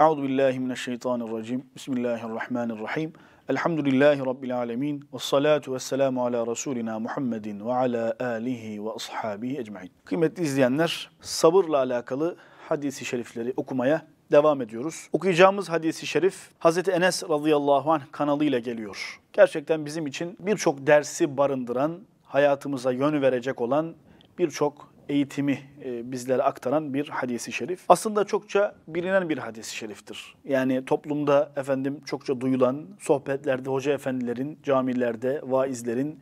Euzu billahi mineşşeytanirracim. Bismillahirrahmanirrahim. Elhamdülillahi rabbil alamin. Ves salatu vesselamu ala rasulina Muhammedin ve ala alihi ve ashabihi ecmaîn. Kıymetli izleyenler, sabırla alakalı hadisi şerifleri okumaya devam ediyoruz. Okuyacağımız hadisi şerif Hz. Enes radıyallahu anh kanalıyla geliyor. Gerçekten bizim için birçok dersi barındıran, hayatımıza yön verecek olan birçok eğitimi e, bizlere aktaran bir hadisi şerif. Aslında çokça bilinen bir hadisi şeriftir. Yani toplumda efendim çokça duyulan sohbetlerde hoca efendilerin, camilerde vaizlerin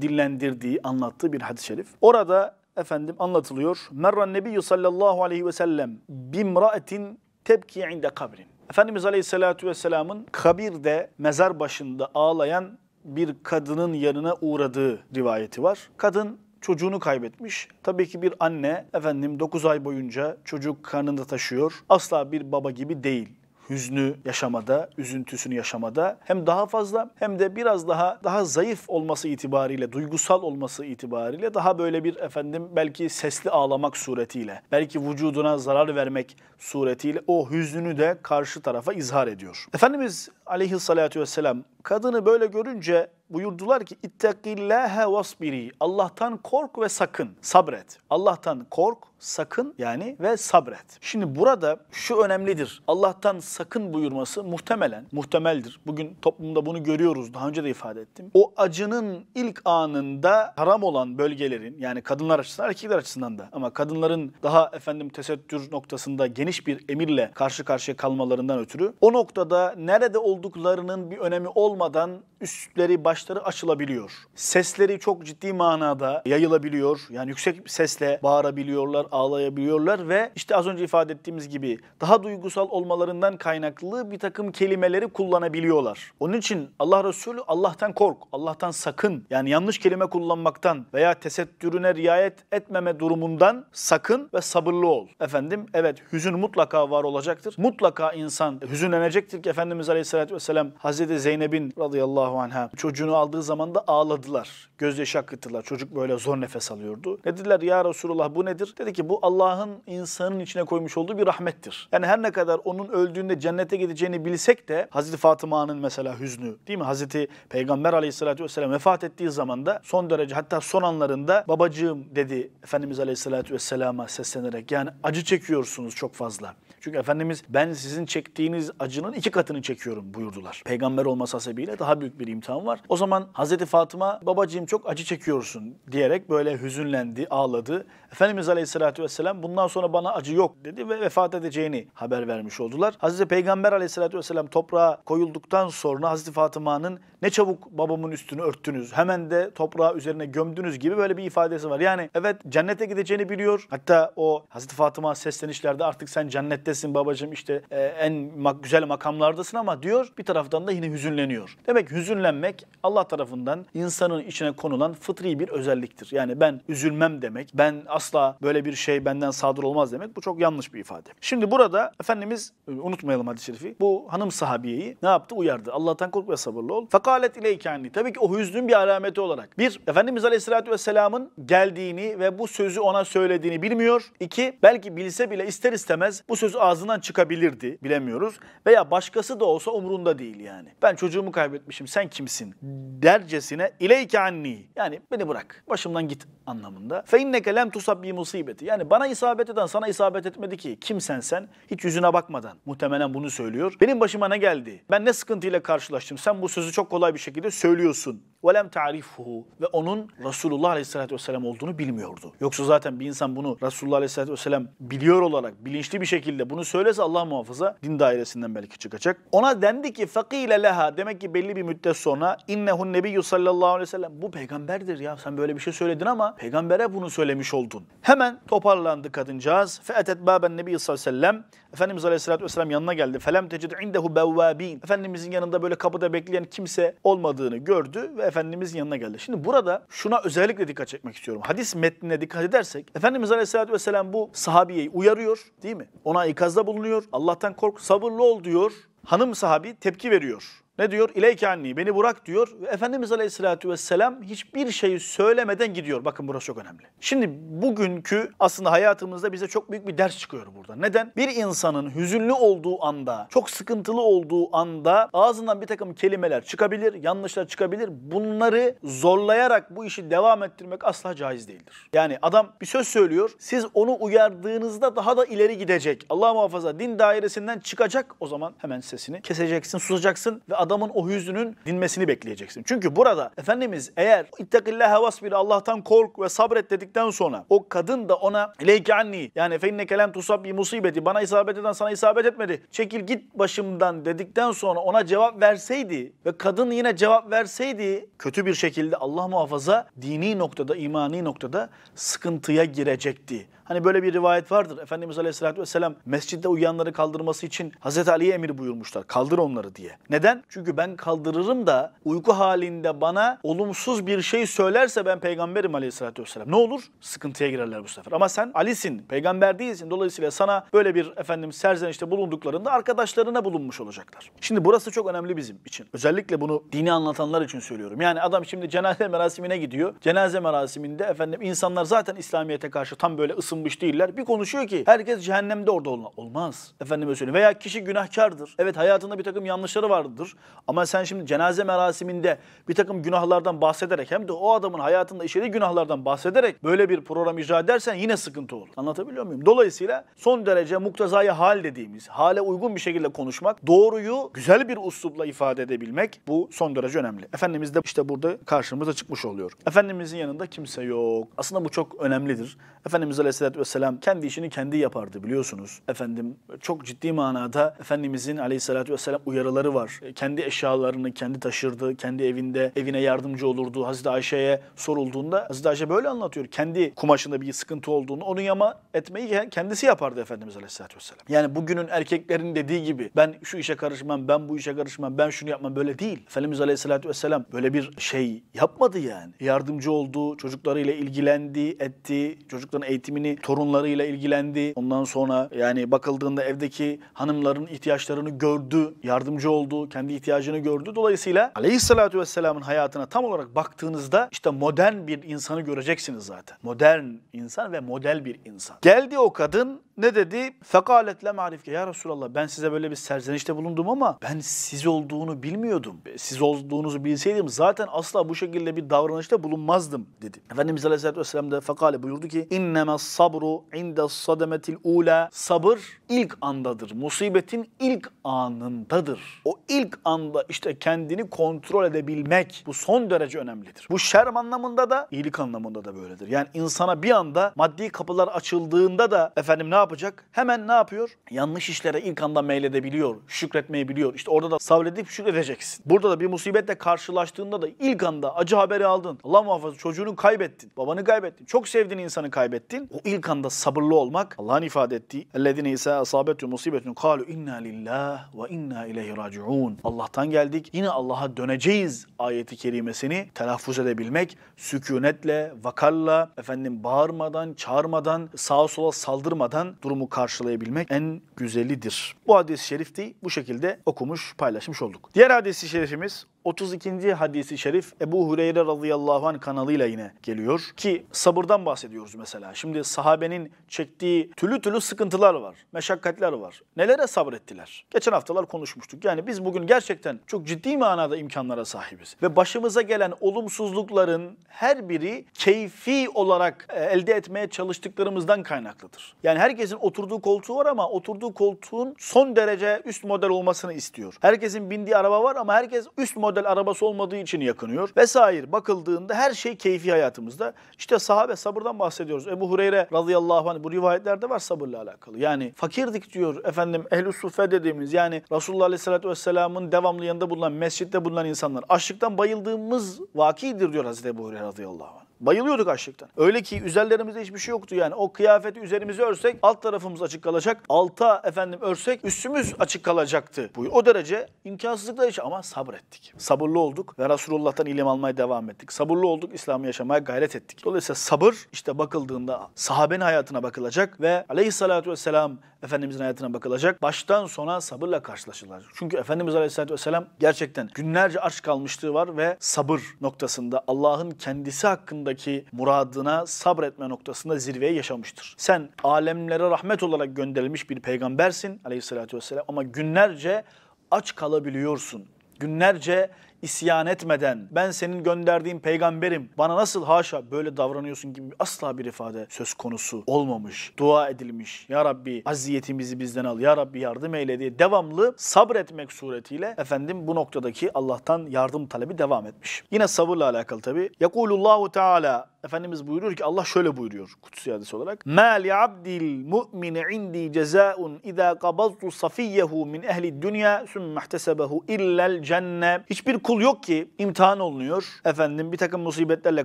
dillendirdiği, anlattığı bir hadis-i şerif. Orada efendim anlatılıyor. Merran nebiyyü sallallahu aleyhi ve sellem bimraetin tebki inde kabrin. Efendimiz Aleyhisselatü Vesselam'ın kabirde, mezar başında ağlayan bir kadının yanına uğradığı rivayeti var. Kadın çocuğunu kaybetmiş. Tabii ki bir anne efendim 9 ay boyunca çocuk karnında taşıyor. Asla bir baba gibi değil hüznü yaşamada, üzüntüsünü yaşamada hem daha fazla hem de biraz daha daha zayıf olması itibariyle, duygusal olması itibariyle daha böyle bir efendim belki sesli ağlamak suretiyle, belki vücuduna zarar vermek suretiyle o hüznünü de karşı tarafa izhar ediyor. Efendimiz aleyhissalatü vesselam kadını böyle görünce buyurdular ki İttakillâhe vasbiri. Allah'tan kork ve sakın. Sabret. Allah'tan kork, sakın yani ve sabret. Şimdi burada şu önemlidir. Allah'tan sakın buyurması muhtemelen, muhtemeldir. Bugün toplumda bunu görüyoruz. Daha önce de ifade ettim. O acının ilk anında haram olan bölgelerin yani kadınlar açısından erkekler açısından da ama kadınların daha efendim tesettür noktasında geniş bir emirle karşı karşıya kalmalarından ötürü o noktada nerede olduklarının bir önemi olmadan üstleri, başları açılabiliyor. Sesleri çok ciddi manada yayılabiliyor. Yani yüksek sesle bağırabiliyorlar, ağlayabiliyorlar ve işte az önce ifade ettiğimiz gibi daha duygusal olmalarından kaynaklı bir takım kelimeleri kullanabiliyorlar. Onun için Allah Resulü Allah'tan kork, Allah'tan sakın. Yani yanlış kelime kullanmaktan veya tesettürüne riayet etmeme durumundan sakın ve sabırlı ol. Efendim evet hüzün mutlaka var olacaktır. Mutlaka insan hüzünlenecektir ki Efendimiz Aleyhisselatü Vesselam Hazreti Zeynep'in radıyallahu radıyallahu anha çocuğunu aldığı zaman da ağladılar. Gözyaşı akıttılar. Çocuk böyle zor nefes alıyordu. Ne dediler ya Resulullah bu nedir? Dedi ki bu Allah'ın insanın içine koymuş olduğu bir rahmettir. Yani her ne kadar onun öldüğünde cennete gideceğini bilsek de Hazreti Fatıma'nın mesela hüznü değil mi? Hazreti Peygamber aleyhissalatü vesselam vefat ettiği zaman da son derece hatta son anlarında babacığım dedi Efendimiz aleyhissalatü vesselama seslenerek yani acı çekiyorsunuz çok fazla. Çünkü Efendimiz ben sizin çektiğiniz acının iki katını çekiyorum buyurdular. Peygamber olması hasebiyle daha büyük bir imtihan var. O zaman Hazreti Fatıma babacığım çok acı çekiyorsun diyerek böyle hüzünlendi, ağladı. Efendimiz Aleyhisselatü Vesselam bundan sonra bana acı yok dedi ve vefat edeceğini haber vermiş oldular. Hazreti Peygamber Aleyhisselatü Vesselam toprağa koyulduktan sonra Hazreti Fatıma'nın ne çabuk babamın üstünü örttünüz, hemen de toprağa üzerine gömdünüz gibi böyle bir ifadesi var. Yani evet cennete gideceğini biliyor. Hatta o Hazreti Fatıma seslenişlerde artık sen cennette birliktesin babacığım işte e, en mak güzel makamlardasın ama diyor bir taraftan da yine hüzünleniyor. Demek hüzünlenmek Allah tarafından insanın içine konulan fıtri bir özelliktir. Yani ben üzülmem demek, ben asla böyle bir şey benden sadır olmaz demek bu çok yanlış bir ifade. Şimdi burada Efendimiz unutmayalım hadis-i şerifi bu hanım sahabiyeyi ne yaptı? Uyardı. Allah'tan kork ve sabırlı ol. Fekalet ileyke anni. Tabii ki o hüznün bir alameti olarak. Bir, Efendimiz Aleyhisselatü Vesselam'ın geldiğini ve bu sözü ona söylediğini bilmiyor. İki, belki bilse bile ister istemez bu sözü ağzından çıkabilirdi bilemiyoruz. Veya başkası da olsa umurunda değil yani. Ben çocuğumu kaybetmişim sen kimsin dercesine ileyke anni yani beni bırak başımdan git anlamında. Fe inneke lem tusab bi musibeti yani bana isabet eden sana isabet etmedi ki kimsen sen hiç yüzüne bakmadan muhtemelen bunu söylüyor. Benim başıma ne geldi ben ne sıkıntıyla karşılaştım sen bu sözü çok kolay bir şekilde söylüyorsun وَلَمْ تَعْرِفْهُ Ve onun Resulullah Aleyhisselatü Vesselam olduğunu bilmiyordu. Yoksa zaten bir insan bunu Resulullah Aleyhisselatü Vesselam biliyor olarak bilinçli bir şekilde bunu söylese Allah muhafaza din dairesinden belki çıkacak. Ona dendi ki fakile leha demek ki belli bir müddet sonra innehun nebiyyü sallallahu aleyhi ve sellem bu peygamberdir ya sen böyle bir şey söyledin ama peygambere bunu söylemiş oldun. Hemen toparlandı kadıncağız. Fe etet baben nebiyyü sallallahu aleyhi ve sellem Efendimiz Aleyhisselatü Vesselam yanına geldi. Felem tecid indehu bevvabin. Efendimizin yanında böyle kapıda bekleyen kimse olmadığını gördü ve Efendimizin yanına geldi. Şimdi burada şuna özellikle dikkat çekmek istiyorum. Hadis metnine dikkat edersek Efendimiz Aleyhisselatü Vesselam bu sahabiyeyi uyarıyor değil mi? Ona ikazda bulunuyor. Allah'tan kork, sabırlı ol diyor. Hanım sahabi tepki veriyor. Ne diyor? İleyke anni beni bırak diyor. Ve Efendimiz Aleyhisselatü Vesselam hiçbir şeyi söylemeden gidiyor. Bakın burası çok önemli. Şimdi bugünkü aslında hayatımızda bize çok büyük bir ders çıkıyor burada. Neden? Bir insanın hüzünlü olduğu anda, çok sıkıntılı olduğu anda ağzından bir takım kelimeler çıkabilir, yanlışlar çıkabilir. Bunları zorlayarak bu işi devam ettirmek asla caiz değildir. Yani adam bir söz söylüyor. Siz onu uyardığınızda daha da ileri gidecek. Allah muhafaza din dairesinden çıkacak. O zaman hemen sesini keseceksin, susacaksın ve adamın o hüznün dinmesini bekleyeceksin. Çünkü burada Efendimiz eğer ittakillâhe vasbir Allah'tan kork ve sabret dedikten sonra o kadın da ona leyke anni yani feinne kelem tusabbi musibeti bana isabet eden sana isabet etmedi. Çekil git başımdan dedikten sonra ona cevap verseydi ve kadın yine cevap verseydi kötü bir şekilde Allah muhafaza dini noktada imani noktada sıkıntıya girecekti. Hani böyle bir rivayet vardır. Efendimiz Aleyhisselatü Vesselam mescidde uyanları kaldırması için Hazreti Ali'ye emir buyurmuşlar. Kaldır onları diye. Neden? Çünkü ben kaldırırım da uyku halinde bana olumsuz bir şey söylerse ben peygamberim aleyhissalatü vesselam. Ne olur? Sıkıntıya girerler bu sefer. Ama sen Ali'sin, peygamber değilsin. Dolayısıyla sana böyle bir efendim serzenişte bulunduklarında arkadaşlarına bulunmuş olacaklar. Şimdi burası çok önemli bizim için. Özellikle bunu dini anlatanlar için söylüyorum. Yani adam şimdi cenaze merasimine gidiyor. Cenaze merasiminde efendim insanlar zaten İslamiyet'e karşı tam böyle ısınmış değiller. Bir konuşuyor ki herkes cehennemde orada olma. Olmaz. Efendime söyleyeyim. Veya kişi günahkardır. Evet hayatında bir takım yanlışları vardır. Ama sen şimdi cenaze merasiminde bir takım günahlardan bahsederek hem de o adamın hayatında işlediği günahlardan bahsederek böyle bir program icra edersen yine sıkıntı olur. Anlatabiliyor muyum? Dolayısıyla son derece muktezayı hal dediğimiz, hale uygun bir şekilde konuşmak, doğruyu güzel bir uslupla ifade edebilmek bu son derece önemli. Efendimiz de işte burada karşımıza çıkmış oluyor. Efendimizin yanında kimse yok. Aslında bu çok önemlidir. Efendimiz Aleyhisselatü Vesselam kendi işini kendi yapardı biliyorsunuz. Efendim çok ciddi manada Efendimizin Aleyhisselatü Vesselam uyarıları var. Kendi kendi eşyalarını kendi taşırdı, kendi evinde evine yardımcı olurdu. Hazreti Ayşe'ye sorulduğunda Hazreti Ayşe böyle anlatıyor. Kendi kumaşında bir sıkıntı olduğunu onu yama etmeyi kendisi yapardı Efendimiz Aleyhisselatü Vesselam. Yani bugünün erkeklerin dediği gibi ben şu işe karışmam, ben bu işe karışmam, ben şunu yapmam böyle değil. Efendimiz Aleyhisselatü Vesselam böyle bir şey yapmadı yani. Yardımcı oldu, çocuklarıyla ilgilendi, etti, çocukların eğitimini torunlarıyla ilgilendi. Ondan sonra yani bakıldığında evdeki hanımların ihtiyaçlarını gördü, yardımcı oldu, kendi ihtiyacını gördü. Dolayısıyla Aleyhisselatü Vesselam'ın hayatına tam olarak baktığınızda işte modern bir insanı göreceksiniz zaten. Modern insan ve model bir insan. Geldi o kadın ne dedi? Fekalet le ki ya Resulallah ben size böyle bir serzenişte bulundum ama ben siz olduğunu bilmiyordum. E, siz olduğunuzu bilseydim zaten asla bu şekilde bir davranışta bulunmazdım dedi. Efendimiz Aleyhisselatü Vesselam da fekale buyurdu ki inneme sabru inde sademetil ula sabır ilk andadır. Musibetin ilk anındadır. O ilk anda işte kendini kontrol edebilmek bu son derece önemlidir. Bu şerm anlamında da iyilik anlamında da böyledir. Yani insana bir anda maddi kapılar açıldığında da efendim ne yapacak? Hemen ne yapıyor? Yanlış işlere ilk anda meyledebiliyor, şükretmeyi biliyor. İşte orada da sabredip şükredeceksin. Burada da bir musibetle karşılaştığında da ilk anda acı haberi aldın. Allah muhafaza çocuğunu kaybettin, babanı kaybettin, çok sevdiğin insanı kaybettin. O ilk anda sabırlı olmak Allah'ın ifade ettiği اَلَّذِينَ اِسَا اَصَابَتُ مُصِيبَتُنْ قَالُوا اِنَّا لِلّٰهِ وَاِنَّا اِلَيْهِ رَاجِعُونَ Allah'tan geldik, yine Allah'a döneceğiz ayeti kerimesini telaffuz edebilmek, sükunetle, vakarla, efendim bağırmadan, çağırmadan, sağa sola saldırmadan durumu karşılayabilmek en güzelidir. Bu hadis-i şerifti bu şekilde okumuş, paylaşmış olduk. Diğer hadis-i şerifimiz 32. hadisi şerif Ebu Hureyre radıyallahu anh kanalıyla yine geliyor. Ki sabırdan bahsediyoruz mesela. Şimdi sahabenin çektiği türlü türlü sıkıntılar var, meşakkatler var. Nelere sabrettiler? Geçen haftalar konuşmuştuk. Yani biz bugün gerçekten çok ciddi manada imkanlara sahibiz. Ve başımıza gelen olumsuzlukların her biri keyfi olarak e, elde etmeye çalıştıklarımızdan kaynaklıdır. Yani herkesin oturduğu koltuğu var ama oturduğu koltuğun son derece üst model olmasını istiyor. Herkesin bindiği araba var ama herkes üst model model arabası olmadığı için yakınıyor vesaire. Bakıldığında her şey keyfi hayatımızda. İşte sahabe sabırdan bahsediyoruz. Ebu Hureyre radıyallahu anh bu rivayetlerde var sabırla alakalı. Yani fakirdik diyor efendim ehl-i sufe dediğimiz yani Resulullah aleyhissalatü vesselamın devamlı yanında bulunan mescitte bulunan insanlar. Açlıktan bayıldığımız vakidir diyor Hazreti Ebu Hureyre radıyallahu anh. Bayılıyorduk açlıktan. Öyle ki üzerlerimizde hiçbir şey yoktu yani. O kıyafeti üzerimizi örsek alt tarafımız açık kalacak. Alta efendim örsek üstümüz açık kalacaktı. Bu o derece imkansızlıklar için ama sabrettik. Sabırlı olduk ve Resulullah'tan ilim almaya devam ettik. Sabırlı olduk, İslam'ı yaşamaya gayret ettik. Dolayısıyla sabır işte bakıldığında sahabenin hayatına bakılacak ve aleyhissalatü vesselam Efendimizin hayatına bakılacak. Baştan sona sabırla karşılaşırlar. Çünkü Efendimiz Aleyhisselatü Vesselam gerçekten günlerce aç kalmışlığı var ve sabır noktasında Allah'ın kendisi hakkındaki muradına sabretme noktasında zirveye yaşamıştır. Sen alemlere rahmet olarak gönderilmiş bir peygambersin Aleyhisselatü Vesselam ama günlerce aç kalabiliyorsun. Günlerce isyan etmeden ben senin gönderdiğin peygamberim bana nasıl haşa böyle davranıyorsun gibi asla bir ifade söz konusu olmamış. Dua edilmiş. Ya Rabbi aziyetimizi bizden al. Ya Rabbi yardım eyle diye devamlı sabretmek suretiyle efendim bu noktadaki Allah'tan yardım talebi devam etmiş. Yine sabırla alakalı tabi. Yekulullahu Teala Efendimiz buyuruyor ki Allah şöyle buyuruyor kutsi hadis olarak. مَا لِعَبْدِ الْمُؤْمِنِ عِنْدِي جَزَاءٌ اِذَا قَبَضْتُ صَفِيَّهُ مِنْ اَهْلِ الدُّنْيَا ثُمَّ احْتَسَبَهُ اِلَّا الْجَنَّةِ Hiçbir kul yok ki imtihan olunuyor. Efendim bir takım musibetlerle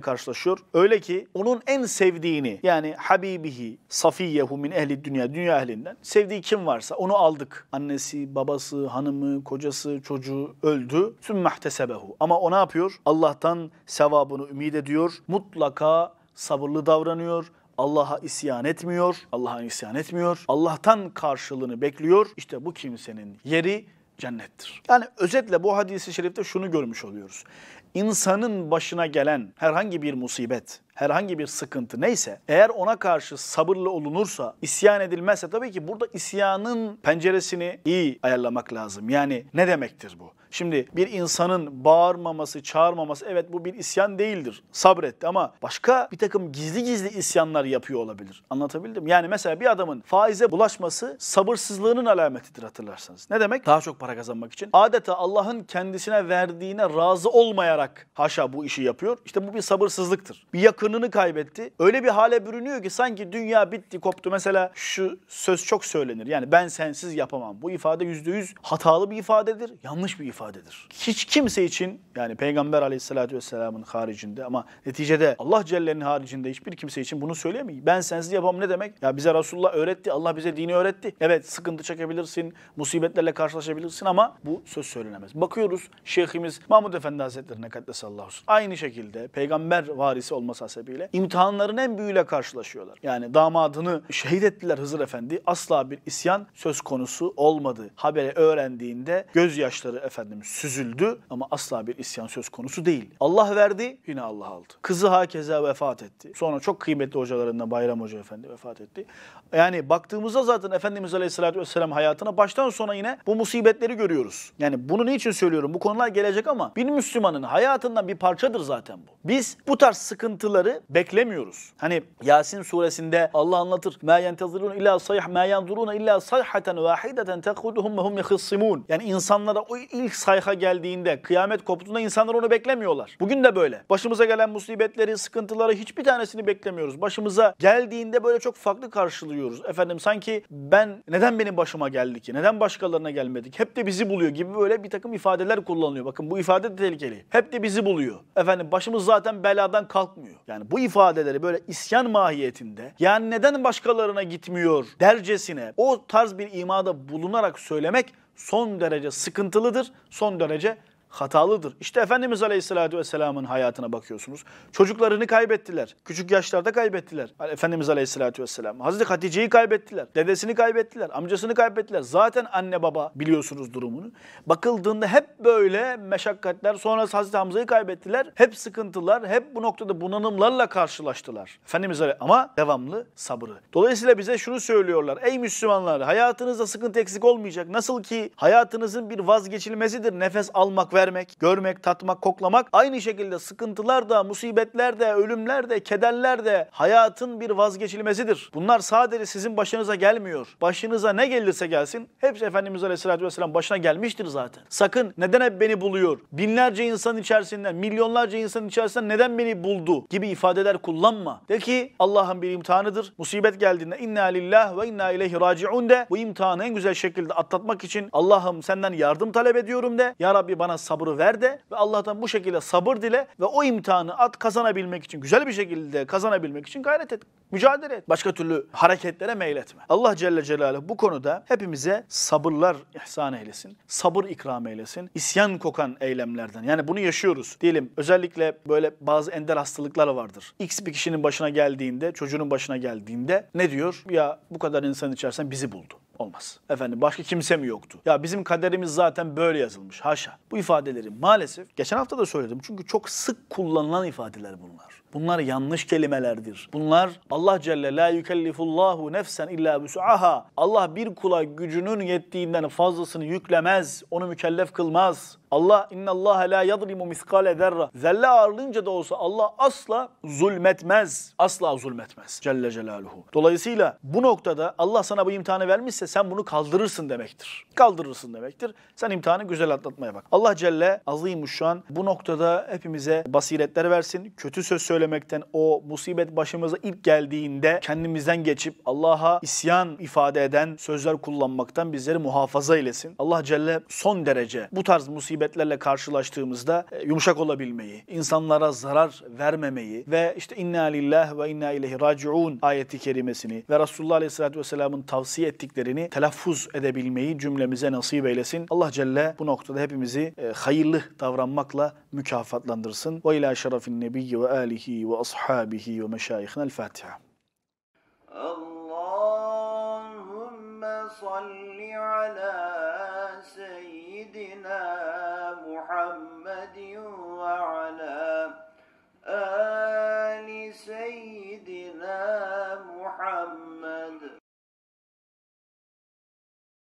karşılaşıyor. Öyle ki onun en sevdiğini yani habibihi safiyyehu min ehli dünya dünya ehlinden sevdiği kim varsa onu aldık. Annesi, babası, hanımı, kocası, çocuğu öldü. Sümme Ama o ne yapıyor? Allah'tan sevabını ümit ediyor. Mutlaka Allah'a sabırlı davranıyor, Allah'a isyan etmiyor, Allah'a isyan etmiyor, Allah'tan karşılığını bekliyor. İşte bu kimsenin yeri cennettir. Yani özetle bu hadisi şerifte şunu görmüş oluyoruz. İnsanın başına gelen herhangi bir musibet, herhangi bir sıkıntı neyse eğer ona karşı sabırlı olunursa, isyan edilmezse tabii ki burada isyanın penceresini iyi ayarlamak lazım. Yani ne demektir bu? Şimdi bir insanın bağırmaması, çağırmaması evet bu bir isyan değildir. Sabretti ama başka bir takım gizli gizli isyanlar yapıyor olabilir. Anlatabildim? Yani mesela bir adamın faize bulaşması sabırsızlığının alametidir hatırlarsanız. Ne demek? Daha çok para kazanmak için. Adeta Allah'ın kendisine verdiğine razı olmayarak haşa bu işi yapıyor. İşte bu bir sabırsızlıktır. Bir yakın yakınını kaybetti. Öyle bir hale bürünüyor ki sanki dünya bitti koptu. Mesela şu söz çok söylenir. Yani ben sensiz yapamam. Bu ifade yüzde yüz hatalı bir ifadedir. Yanlış bir ifadedir. Hiç kimse için yani Peygamber aleyhissalatü vesselamın haricinde ama neticede Allah Celle'nin haricinde hiçbir kimse için bunu söyleyemeyiz. Ben sensiz yapamam ne demek? Ya bize Resulullah öğretti. Allah bize dini öğretti. Evet sıkıntı çekebilirsin. Musibetlerle karşılaşabilirsin ama bu söz söylenemez. Bakıyoruz Şeyhimiz Mahmud Efendi Hazretleri ne kaddesallahu Aynı şekilde peygamber varisi olması hasebiyle imtihanların en büyüğüyle karşılaşıyorlar. Yani damadını şehit ettiler Hızır Efendi. Asla bir isyan söz konusu olmadı. Haberi öğrendiğinde gözyaşları efendim süzüldü ama asla bir isyan söz konusu değil. Allah verdi yine Allah aldı. Kızı hakeza vefat etti. Sonra çok kıymetli hocalarından Bayram Hoca Efendi vefat etti. Yani baktığımızda zaten Efendimiz Aleyhisselatü Vesselam hayatına baştan sona yine bu musibetleri görüyoruz. Yani bunu niçin söylüyorum? Bu konular gelecek ama bir Müslümanın hayatından bir parçadır zaten bu. Biz bu tarz sıkıntıları bunları beklemiyoruz. Hani Yasin suresinde Allah anlatır. مَا يَنْتَظِرُونَ illa sayh مَا يَنْظُرُونَ illa sayhaten وَاحِدَةً تَخُدُهُمْ وَهُمْ يَخِصِّمُونَ Yani insanlara o ilk sayha geldiğinde, kıyamet koptuğunda insanlar onu beklemiyorlar. Bugün de böyle. Başımıza gelen musibetleri, sıkıntıları hiçbir tanesini beklemiyoruz. Başımıza geldiğinde böyle çok farklı karşılıyoruz. Efendim sanki ben neden benim başıma geldi ki? Neden başkalarına gelmedik? Hep de bizi buluyor gibi böyle bir takım ifadeler kullanılıyor. Bakın bu ifade de tehlikeli. Hep de bizi buluyor. Efendim başımız zaten beladan kalkmıyor. Yani yani bu ifadeleri böyle isyan mahiyetinde yani neden başkalarına gitmiyor dercesine o tarz bir imada bulunarak söylemek son derece sıkıntılıdır, son derece hatalıdır. İşte Efendimiz Aleyhisselatü Vesselam'ın hayatına bakıyorsunuz. Çocuklarını kaybettiler. Küçük yaşlarda kaybettiler. Efendimiz Aleyhisselatü Vesselam. Hazreti Hatice'yi kaybettiler. Dedesini kaybettiler. Amcasını kaybettiler. Zaten anne baba biliyorsunuz durumunu. Bakıldığında hep böyle meşakkatler. Sonrası Hazreti Hamza'yı kaybettiler. Hep sıkıntılar. Hep bu noktada bunanımlarla karşılaştılar. Efendimiz Aleyhisselatü ama devamlı sabrı. Dolayısıyla bize şunu söylüyorlar. Ey Müslümanlar hayatınızda sıkıntı eksik olmayacak. Nasıl ki hayatınızın bir vazgeçilmezidir nefes almak ve vermek, görmek, tatmak, koklamak aynı şekilde sıkıntılar da, musibetler de, ölümler de, kederler de hayatın bir vazgeçilmesidir. Bunlar sadece sizin başınıza gelmiyor. Başınıza ne gelirse gelsin hepsi Efendimiz Aleyhisselatü Vesselam başına gelmiştir zaten. Sakın neden hep beni buluyor? Binlerce insan içerisinden, milyonlarca insan içerisinden neden beni buldu gibi ifadeler kullanma. De ki Allah'ın bir imtihanıdır. Musibet geldiğinde inna lillah ve inna ileyhi raciun de bu imtihanı en güzel şekilde atlatmak için Allah'ım senden yardım talep ediyorum de. Ya Rabbi bana sabrı ver de ve Allah'tan bu şekilde sabır dile ve o imtihanı at kazanabilmek için, güzel bir şekilde kazanabilmek için gayret et. Mücadele et. Başka türlü hareketlere meyletme. Allah Celle Celaluhu bu konuda hepimize sabırlar ihsan eylesin. Sabır ikram eylesin. İsyan kokan eylemlerden. Yani bunu yaşıyoruz. Diyelim özellikle böyle bazı ender hastalıklar vardır. X bir kişinin başına geldiğinde, çocuğunun başına geldiğinde ne diyor? Ya bu kadar insan içersen bizi buldu. Olmaz. Efendim başka kimse mi yoktu? Ya bizim kaderimiz zaten böyle yazılmış. Haşa. Bu ifadeleri maalesef geçen hafta da söyledim. Çünkü çok sık kullanılan ifadeler bunlar. Bunlar yanlış kelimelerdir. Bunlar Allah Celle la yükellifullahu nefsen illa büs'aha. Allah bir kula gücünün yettiğinden fazlasını yüklemez. Onu mükellef kılmaz. Allah inna Allah la yadrimu miskale zerre. Zerre ağırlığınca da olsa Allah asla zulmetmez. Asla zulmetmez. Celle Celaluhu. Dolayısıyla bu noktada Allah sana bu imtihanı vermişse sen bunu kaldırırsın demektir. Kaldırırsın demektir. Sen imtihanı güzel atlatmaya bak. Allah Celle şu an. bu noktada hepimize basiretler versin. Kötü söz söylemekten o musibet başımıza ilk geldiğinde kendimizden geçip Allah'a isyan ifade eden sözler kullanmaktan bizleri muhafaza eylesin. Allah Celle son derece bu tarz musibet musibetlerle karşılaştığımızda e, yumuşak olabilmeyi, insanlara zarar vermemeyi ve işte inna lillah ve inna ileyhi raciun ayeti kerimesini ve Resulullah Aleyhisselatü Vesselam'ın tavsiye ettiklerini telaffuz edebilmeyi cümlemize nasip eylesin. Allah Celle bu noktada hepimizi e, hayırlı davranmakla mükafatlandırsın. Ve ila şerefin nebiyyi ve alihi ve ashabihi ve meşayihin. El Fatiha. Allahümme salli ala سيدنا محمد وعلى آله